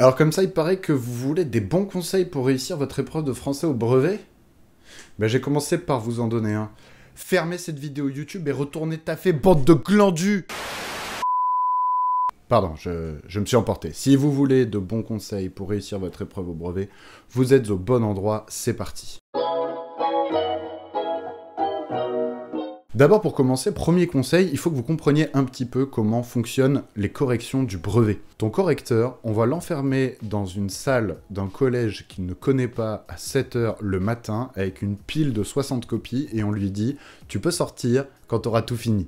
Alors comme ça, il paraît que vous voulez des bons conseils pour réussir votre épreuve de français au brevet ben, J'ai commencé par vous en donner un. Fermez cette vidéo YouTube et retournez taffer, bande de glandus Pardon, je me suis emporté. Si vous voulez de bons conseils pour réussir votre épreuve au brevet, vous êtes au bon endroit, c'est parti. D'abord, pour commencer, premier conseil, il faut que vous compreniez un petit peu comment fonctionnent les corrections du brevet. Ton correcteur, on va l'enfermer dans une salle d'un collège qu'il ne connaît pas à 7h le matin avec une pile de 60 copies et on lui dit Tu peux sortir quand tu auras tout fini.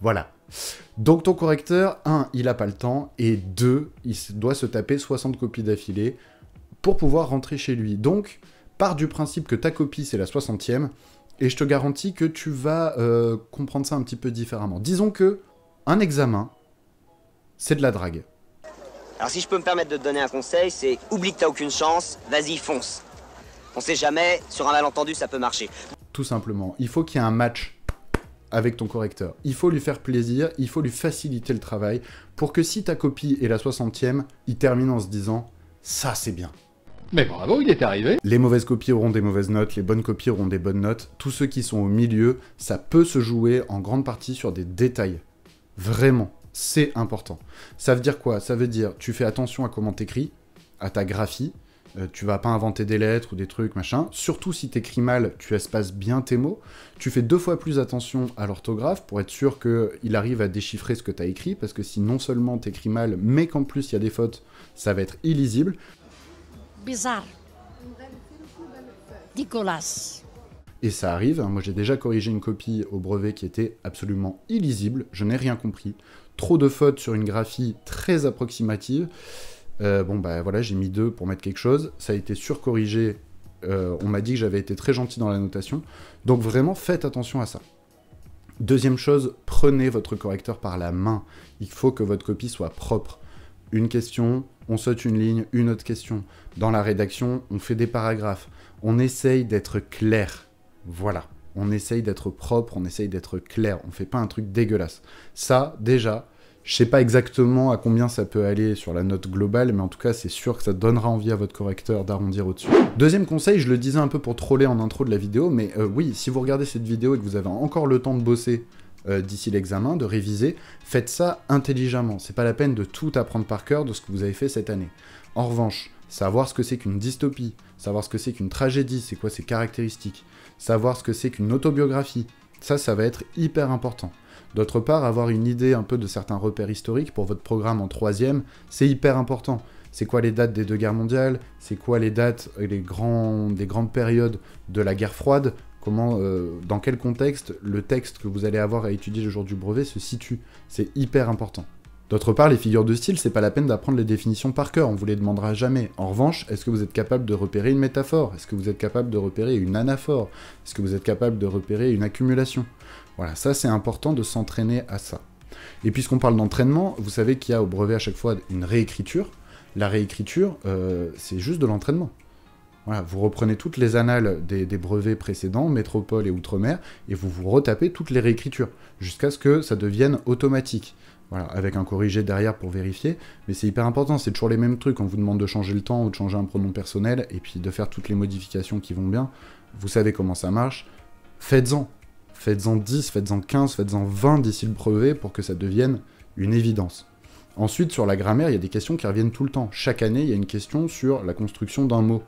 Voilà. Donc ton correcteur, 1, il n'a pas le temps et 2, il doit se taper 60 copies d'affilée pour pouvoir rentrer chez lui. Donc, par du principe que ta copie c'est la 60e, et je te garantis que tu vas euh, comprendre ça un petit peu différemment. Disons que un examen, c'est de la drague. Alors si je peux me permettre de te donner un conseil, c'est oublie que t'as aucune chance, vas-y fonce. On sait jamais, sur un malentendu ça peut marcher. Tout simplement, il faut qu'il y ait un match avec ton correcteur. Il faut lui faire plaisir, il faut lui faciliter le travail pour que si ta copie est la 60e, il termine en se disant ça c'est bien. Mais bravo, il est arrivé. Les mauvaises copies auront des mauvaises notes, les bonnes copies auront des bonnes notes. Tous ceux qui sont au milieu, ça peut se jouer en grande partie sur des détails. Vraiment, c'est important. Ça veut dire quoi Ça veut dire tu fais attention à comment t'écris, à ta graphie. Euh, tu vas pas inventer des lettres ou des trucs, machin. Surtout si t'écris mal, tu espaces bien tes mots. Tu fais deux fois plus attention à l'orthographe pour être sûr qu'il arrive à déchiffrer ce que t'as écrit, parce que si non seulement t'écris mal, mais qu'en plus il y a des fautes, ça va être illisible bizarre, Nicolas. Et ça arrive, hein. moi j'ai déjà corrigé une copie au brevet qui était absolument illisible, je n'ai rien compris. Trop de fautes sur une graphie très approximative. Euh, bon bah voilà, j'ai mis deux pour mettre quelque chose, ça a été surcorrigé, euh, on m'a dit que j'avais été très gentil dans la notation, donc vraiment faites attention à ça. Deuxième chose, prenez votre correcteur par la main, il faut que votre copie soit propre. Une question, on saute une ligne, une autre question. Dans la rédaction, on fait des paragraphes. On essaye d'être clair. Voilà. On essaye d'être propre, on essaye d'être clair. On fait pas un truc dégueulasse. Ça, déjà, je sais pas exactement à combien ça peut aller sur la note globale, mais en tout cas, c'est sûr que ça donnera envie à votre correcteur d'arrondir au-dessus. Deuxième conseil, je le disais un peu pour troller en intro de la vidéo, mais euh, oui, si vous regardez cette vidéo et que vous avez encore le temps de bosser euh, d'ici l'examen, de réviser. Faites ça intelligemment. C'est pas la peine de tout apprendre par cœur de ce que vous avez fait cette année. En revanche, savoir ce que c'est qu'une dystopie, savoir ce que c'est qu'une tragédie, c'est quoi ses caractéristiques, savoir ce que c'est qu'une autobiographie, ça, ça va être hyper important. D'autre part, avoir une idée un peu de certains repères historiques pour votre programme en troisième, c'est hyper important. C'est quoi les dates des deux guerres mondiales C'est quoi les dates, euh, les grands, des grandes périodes de la guerre froide comment, euh, dans quel contexte le texte que vous allez avoir à étudier le jour du brevet se situe. C'est hyper important. D'autre part, les figures de style, c'est pas la peine d'apprendre les définitions par cœur, on vous les demandera jamais. En revanche, est-ce que vous êtes capable de repérer une métaphore Est-ce que vous êtes capable de repérer une anaphore Est-ce que vous êtes capable de repérer une accumulation Voilà, ça c'est important de s'entraîner à ça. Et puisqu'on parle d'entraînement, vous savez qu'il y a au brevet à chaque fois une réécriture. La réécriture, euh, c'est juste de l'entraînement vous reprenez toutes les annales des, brevets précédents, métropole et outre-mer, et vous vous retapez toutes les réécritures, jusqu'à ce que ça devienne automatique. Voilà, avec un corrigé derrière pour vérifier, mais c'est hyper important, c'est toujours les mêmes trucs, on vous demande de changer le temps ou de changer un pronom personnel, et puis de faire toutes les modifications qui vont bien, vous savez comment ça marche, faites-en, faites-en 10, faites-en 15, faites-en 20 d'ici le brevet pour que ça devienne une évidence. Ensuite, sur la grammaire, il y a des questions qui reviennent tout le temps. Chaque année, il y a une question sur la construction d'un mot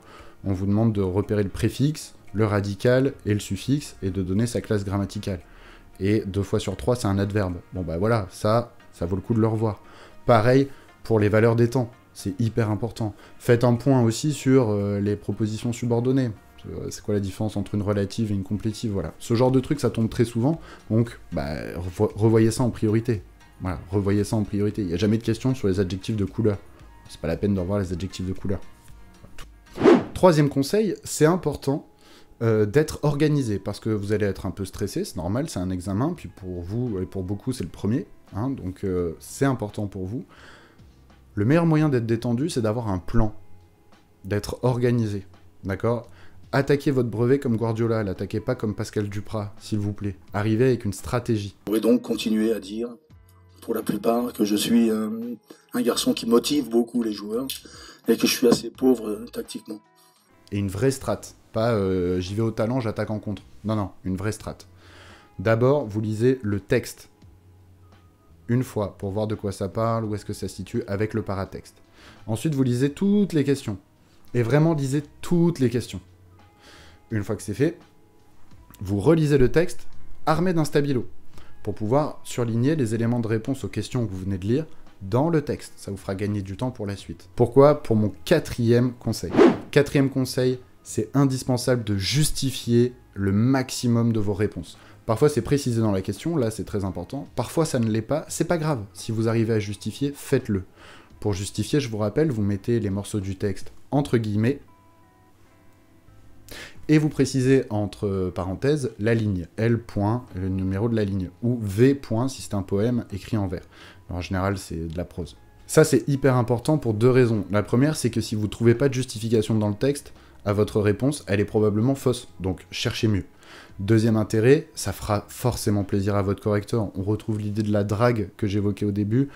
on vous demande de repérer le préfixe, le radical et le suffixe, et de donner sa classe grammaticale. Et deux fois sur trois, c'est un adverbe. Bon bah voilà, ça, ça vaut le coup de le revoir. Pareil pour les valeurs des temps, c'est hyper important. Faites un point aussi sur euh, les propositions subordonnées. Euh, c'est quoi la différence entre une relative et une complétive Voilà. Ce genre de truc, ça tombe très souvent, donc bah, revoyez ça en priorité. Voilà, revoyez ça en priorité. Il n'y a jamais de question sur les adjectifs de couleur. C'est pas la peine de revoir les adjectifs de couleur. Troisième conseil, c'est important euh, d'être organisé parce que vous allez être un peu stressé, c'est normal, c'est un examen, puis pour vous et pour beaucoup c'est le premier, hein, donc euh, c'est important pour vous. Le meilleur moyen d'être détendu, c'est d'avoir un plan, d'être organisé, d'accord Attaquez votre brevet comme Guardiola, l'attaquez pas comme Pascal Duprat, s'il vous plaît. Arrivez avec une stratégie. Vous pouvez donc continuer à dire, pour la plupart, que je suis euh, un garçon qui motive beaucoup les joueurs et que je suis assez pauvre tactiquement et une vraie strate, Pas euh, j'y vais au talent, j'attaque en contre. Non, non, une vraie strate. D'abord, vous lisez le texte une fois pour voir de quoi ça parle, où est-ce que ça se situe avec le paratexte. Ensuite, vous lisez toutes les questions. Et vraiment, lisez toutes les questions. Une fois que c'est fait, vous relisez le texte armé d'un stabilo pour pouvoir surligner les éléments de réponse aux questions que vous venez de lire dans le texte. Ça vous fera gagner du temps pour la suite. Pourquoi Pour mon quatrième conseil. Quatrième conseil, c'est indispensable de justifier le maximum de vos réponses. Parfois c'est précisé dans la question, là c'est très important. Parfois ça ne l'est pas, c'est pas grave. Si vous arrivez à justifier, faites-le. Pour justifier, je vous rappelle, vous mettez les morceaux du texte entre guillemets et vous précisez entre parenthèses la ligne, L point, le numéro de la ligne, ou V si c'est un poème écrit en vers. en général, c'est de la prose. Ça, c'est hyper important pour deux raisons. La première, c'est que si vous ne trouvez pas de justification dans le texte, à votre réponse, elle est probablement fausse, donc cherchez mieux. Deuxième intérêt, ça fera forcément plaisir à votre correcteur. On retrouve l'idée de la drague que j'évoquais au début.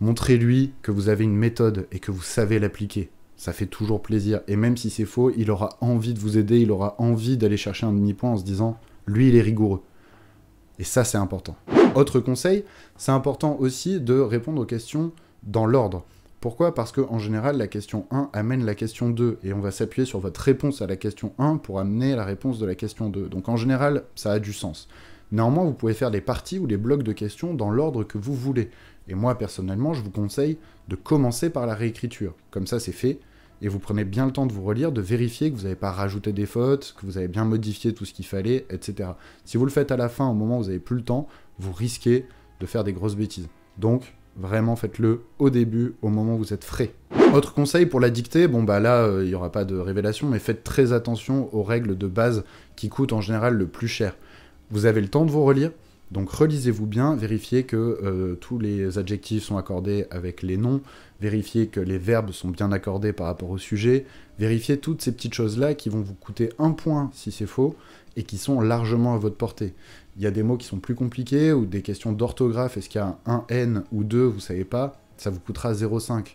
Montrez-lui que vous avez une méthode et que vous savez l'appliquer ça fait toujours plaisir. Et même si c'est faux, il aura envie de vous aider, il aura envie d'aller chercher un demi-point en se disant, lui, il est rigoureux. Et ça, c'est important. Autre conseil, c'est important aussi de répondre aux questions dans l'ordre. Pourquoi Parce qu'en général, la question 1 amène la question 2, et on va s'appuyer sur votre réponse à la question 1 pour amener la réponse de la question 2. Donc en général, ça a du sens. Néanmoins, vous pouvez faire les parties ou les blocs de questions dans l'ordre que vous voulez. Et moi, personnellement, je vous conseille de commencer par la réécriture. Comme ça, c'est fait, et vous prenez bien le temps de vous relire, de vérifier que vous n'avez pas rajouté des fautes, que vous avez bien modifié tout ce qu'il fallait, etc. Si vous le faites à la fin, au moment où vous n'avez plus le temps, vous risquez de faire des grosses bêtises. Donc, vraiment, faites-le au début, au moment où vous êtes frais. Autre conseil pour la dictée, bon bah là, euh, il n'y aura pas de révélation, mais faites très attention aux règles de base qui coûtent en général le plus cher. Vous avez le temps de vous relire, donc relisez-vous bien, vérifiez que euh, tous les adjectifs sont accordés avec les noms, vérifiez que les verbes sont bien accordés par rapport au sujet, vérifiez toutes ces petites choses-là qui vont vous coûter un point si c'est faux et qui sont largement à votre portée. Il y a des mots qui sont plus compliqués ou des questions d'orthographe, est-ce qu'il y a un N ou deux, vous savez pas, ça vous coûtera 0,5.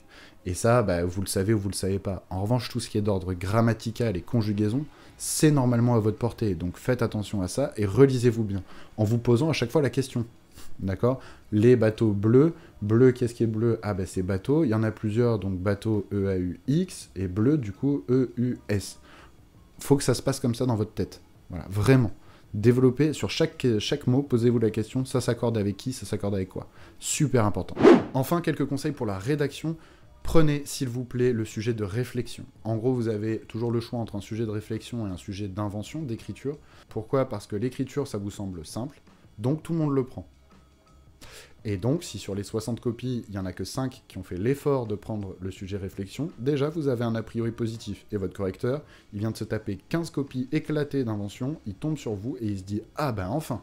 Et ça, bah, vous le savez ou vous le savez pas. En revanche, tout ce qui est d'ordre grammatical et conjugaison, c'est normalement à votre portée. Donc faites attention à ça et relisez-vous bien en vous posant à chaque fois la question. D'accord Les bateaux bleus. Bleu, qu'est-ce qui est bleu Ah, ben c'est bateau. Il y en a plusieurs, donc bateau E-A-U-X et bleu, du coup, E-U-S. Faut que ça se passe comme ça dans votre tête. Voilà, vraiment développez sur chaque, chaque mot, posez-vous la question, ça s'accorde avec qui, ça s'accorde avec quoi. Super important. Enfin, quelques conseils pour la rédaction. Prenez, s'il vous plaît, le sujet de réflexion. En gros, vous avez toujours le choix entre un sujet de réflexion et un sujet d'invention, d'écriture. Pourquoi Parce que l'écriture, ça vous semble simple, donc tout le monde le prend. Et donc, si sur les 60 copies, il n'y en a que 5 qui ont fait l'effort de prendre le sujet réflexion, déjà vous avez un a priori positif. Et votre correcteur, il vient de se taper 15 copies éclatées d'invention, il tombe sur vous et il se dit Ah ben enfin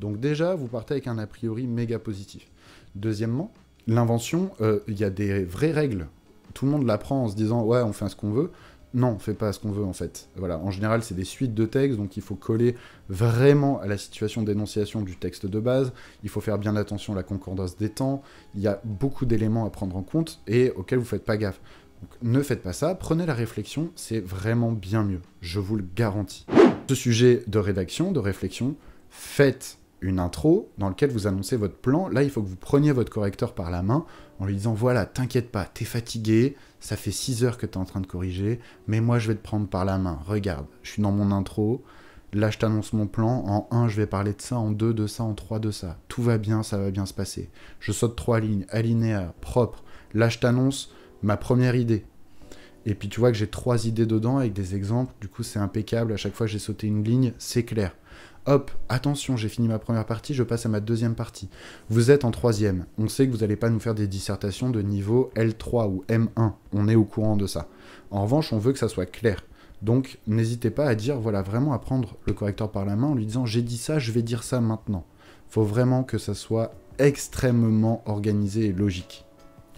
Donc, déjà, vous partez avec un a priori méga positif. Deuxièmement, l'invention, euh, il y a des vraies règles. Tout le monde l'apprend en se disant Ouais, on fait ce qu'on veut non, fais pas ce qu'on veut en fait. Voilà, en général, c'est des suites de textes, donc il faut coller vraiment à la situation d'énonciation du texte de base. Il faut faire bien attention à la concordance des temps. Il y a beaucoup d'éléments à prendre en compte et auxquels vous faites pas gaffe. Donc, ne faites pas ça, prenez la réflexion, c'est vraiment bien mieux, je vous le garantis. Ce sujet de rédaction, de réflexion, faites une intro dans laquelle vous annoncez votre plan. Là, il faut que vous preniez votre correcteur par la main en lui disant voilà, t'inquiète pas, t'es fatigué, ça fait 6 heures que tu es en train de corriger, mais moi je vais te prendre par la main. Regarde, je suis dans mon intro, là je t'annonce mon plan, en 1 je vais parler de ça, en 2 de ça, en 3 de ça. Tout va bien, ça va bien se passer. Je saute 3 lignes, alinéa, propre. Là je t'annonce ma première idée. Et puis tu vois que j'ai trois idées dedans avec des exemples, du coup c'est impeccable, à chaque fois j'ai sauté une ligne, c'est clair hop, attention, j'ai fini ma première partie, je passe à ma deuxième partie. Vous êtes en troisième, on sait que vous n'allez pas nous faire des dissertations de niveau L3 ou M1, on est au courant de ça. En revanche, on veut que ça soit clair. Donc n'hésitez pas à dire, voilà, vraiment à prendre le correcteur par la main en lui disant j'ai dit ça, je vais dire ça maintenant. Faut vraiment que ça soit extrêmement organisé et logique.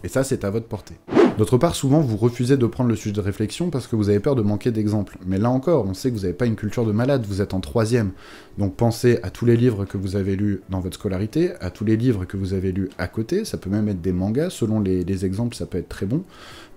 Et ça, c'est à votre portée. D'autre part, souvent, vous refusez de prendre le sujet de réflexion parce que vous avez peur de manquer d'exemples. Mais là encore, on sait que vous n'avez pas une culture de malade, vous êtes en troisième. Donc pensez à tous les livres que vous avez lus dans votre scolarité, à tous les livres que vous avez lus à côté, ça peut même être des mangas, selon les, exemples, ça peut être très bon.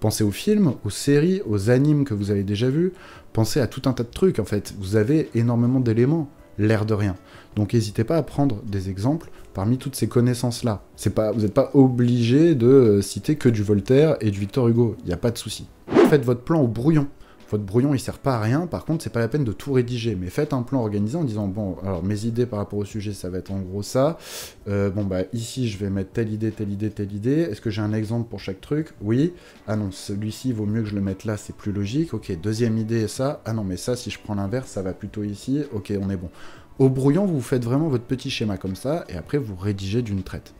Pensez aux films, aux séries, aux animes que vous avez déjà vus, pensez à tout un tas de trucs en fait. Vous avez énormément d'éléments l'air de rien. Donc n'hésitez pas à prendre des exemples parmi toutes ces connaissances-là. Pas, vous n'êtes pas obligé de euh, citer que du Voltaire et du Victor Hugo, il n'y a pas de souci. Faites votre plan au brouillon. Votre brouillon, il sert pas à rien. Par contre, c'est pas la peine de tout rédiger. Mais faites un plan organisé en disant bon, alors mes idées par rapport au sujet, ça va être en gros ça. Euh, bon bah ici, je vais mettre telle idée, telle idée, telle idée. Est-ce que j'ai un exemple pour chaque truc Oui. Ah non, celui-ci vaut mieux que je le mette là, c'est plus logique. Ok, deuxième idée ça. Ah non, mais ça, si je prends l'inverse, ça va plutôt ici. Ok, on est bon. Au brouillon, vous faites vraiment votre petit schéma comme ça, et après vous rédigez d'une traite.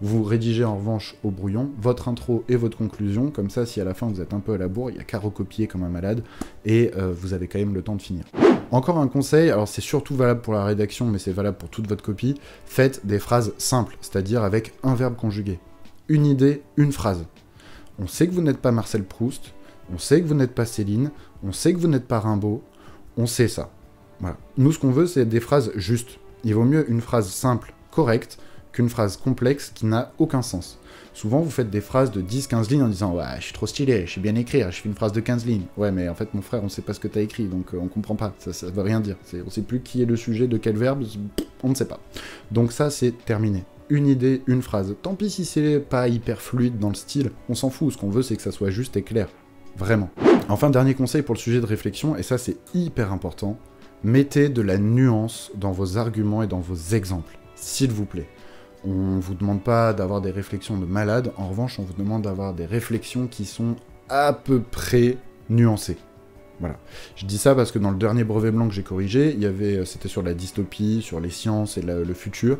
Vous rédigez en revanche au brouillon votre intro et votre conclusion, comme ça si à la fin vous êtes un peu à la bourre, il n'y a qu'à recopier comme un malade, et euh, vous avez quand même le temps de finir. Encore un conseil, alors c'est surtout valable pour la rédaction, mais c'est valable pour toute votre copie, faites des phrases simples, c'est-à-dire avec un verbe conjugué. Une idée, une phrase. On sait que vous n'êtes pas Marcel Proust, on sait que vous n'êtes pas Céline, on sait que vous n'êtes pas Rimbaud, on sait ça. Voilà. Nous, ce qu'on veut, c'est des phrases justes. Il vaut mieux une phrase simple, correcte, phrase complexe qui n'a aucun sens. Souvent, vous faites des phrases de 10-15 lignes en disant Ouais, je suis trop stylé, je sais bien écrire, je fais une phrase de 15 lignes. Ouais, mais en fait, mon frère, on sait pas ce que t'as écrit, donc euh, on comprend pas, ça, ça veut rien dire. On sait plus qui est le sujet, de quel verbe, on ne sait pas. Donc, ça, c'est terminé. Une idée, une phrase. Tant pis si c'est pas hyper fluide dans le style, on s'en fout, ce qu'on veut, c'est que ça soit juste et clair. Vraiment. Enfin, dernier conseil pour le sujet de réflexion, et ça, c'est hyper important mettez de la nuance dans vos arguments et dans vos exemples, s'il vous plaît. On vous demande pas d'avoir des réflexions de malade, en revanche, on vous demande d'avoir des réflexions qui sont à peu près nuancées. Voilà. Je dis ça parce que dans le dernier brevet blanc que j'ai corrigé, il y avait, euh, c'était sur la dystopie, sur les sciences et le futur.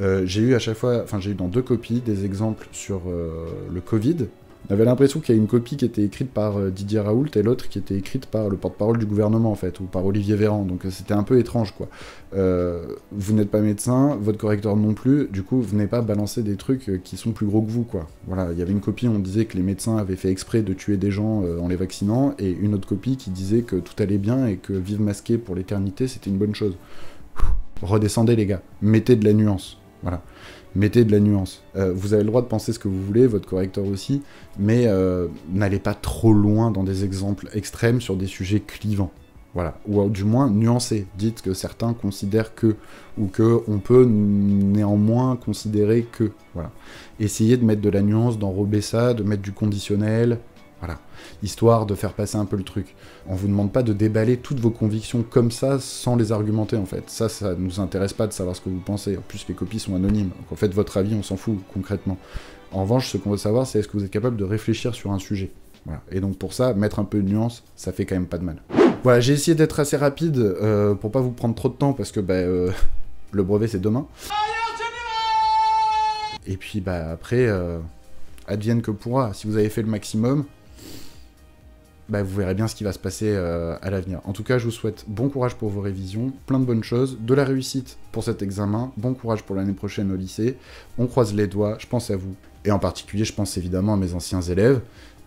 Euh, j'ai eu à chaque fois, enfin j'ai eu dans deux copies des exemples sur euh, le Covid on l'impression qu'il y a une copie qui était écrite par euh, Didier Raoult et l'autre qui était écrite par le porte-parole du gouvernement, en fait, ou par Olivier Véran. Donc euh, c'était un peu étrange, quoi. Euh, vous n'êtes pas médecin, votre correcteur non plus, du coup, venez pas balancer des trucs qui sont plus gros que vous, quoi. Voilà, il y avait une copie où on disait que les médecins avaient fait exprès de tuer des gens en les vaccinant, et une autre copie qui disait que tout allait bien et que vivre masqué pour l'éternité, c'était une bonne chose. Redescendez, les gars, mettez de la nuance. Voilà mettez de la nuance. Euh, vous avez le droit de penser ce que vous voulez, votre correcteur aussi, mais euh, n'allez pas trop loin dans des exemples extrêmes sur des sujets clivants. Voilà, ou euh, du moins nuancé, Dites que certains considèrent que, ou que on peut néanmoins considérer que. Voilà. Essayez de mettre de la nuance, d'enrober ça, de mettre du conditionnel, voilà. Histoire de faire passer un peu le truc. On vous demande pas de déballer toutes vos convictions comme ça sans les argumenter en fait. Ça, ça nous intéresse pas de savoir ce que vous pensez. En plus, les copies sont anonymes. Donc en fait, votre avis, on s'en fout concrètement. En revanche, ce qu'on veut savoir, c'est est-ce que vous êtes capable de réfléchir sur un sujet. Voilà. Et donc pour ça, mettre un peu de nuance, ça fait quand même pas de mal. Voilà, j'ai essayé d'être assez rapide euh, pour pas vous prendre trop de temps parce que bah, euh, le brevet c'est demain. Et puis bah après, euh, advienne que pourra. Si vous avez fait le maximum, bah, vous verrez bien ce qui va se passer euh, à l'avenir. En tout cas, je vous souhaite bon courage pour vos révisions, plein de bonnes choses, de la réussite pour cet examen, bon courage pour l'année prochaine au lycée. On croise les doigts, je pense à vous. Et en particulier, je pense évidemment à mes anciens élèves.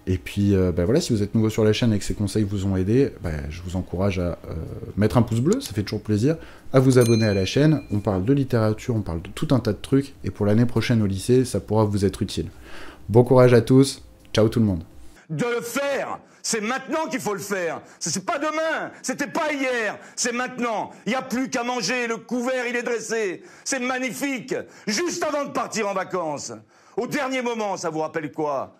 Et puis, euh, bah, voilà, si vous êtes nouveau sur la chaîne et que ces conseils vous ont aidé, bah, je vous encourage à euh, mettre un pouce bleu, ça fait toujours plaisir, à vous abonner à la chaîne. On parle de littérature, on parle de tout un tas de trucs, et pour l'année prochaine au lycée, ça pourra vous être utile. Bon courage à tous, ciao tout le monde de le faire. C'est maintenant qu'il faut le faire. C'est pas demain, c'était pas hier, c'est maintenant. Il n'y a plus qu'à manger, le couvert il est dressé. C'est magnifique. Juste avant de partir en vacances. Au dernier moment, ça vous rappelle quoi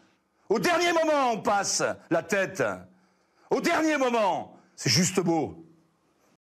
Au dernier moment, on passe la tête. Au dernier moment, c'est juste beau.